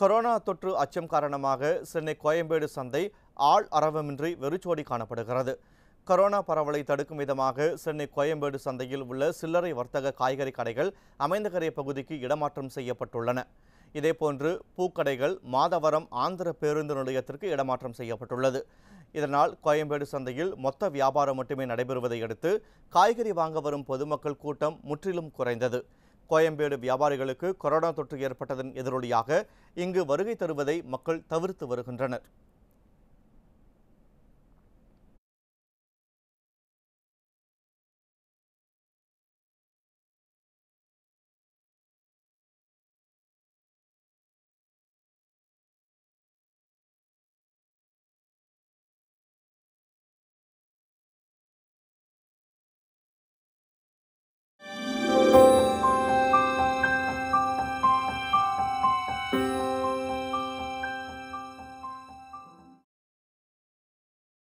corona தொற்று அச்சம் காரணமாக சென்னை கோயம்பேடு சந்தை ஆள் அரவமின்றி வெறிச்சோடி காணப்படுகிறது கொரோனா பரவலை தடுக்கும் விதமாக சென்னை கோயம்பேடு சந்தையில் உள்ள சில்லறை வர்த்தக காய்கறி கடைகள் அமைந்தகரை பகுதிக்கு இடமாற்றம் செய்யப்பட்டுள்ளன இதேபோன்று பூக்கடைகள் மாதவரம் ஆந்திர பேருந்து நிலையத்திற்கு இடமாற்றம் செய்யப்பட்டுள்ளது இதனால் கோயம்பேடு சந்தையில் மொத்த வியாபாரம் மட்டுமே நடைபெறுவதை அடுத்து காய்கறி வாங்க வரும் பொதுமக்கள் கூட்டம் முற்றிலும் குறைந்தது கோயம்பேடு வியாபாரிகளுக்கு கொரோனா தொற்று ஏற்பட்டதன் எதிரொலியாக இங்கு வருகை தருவதை மக்கள் தவிர்த்து வருகின்றனர்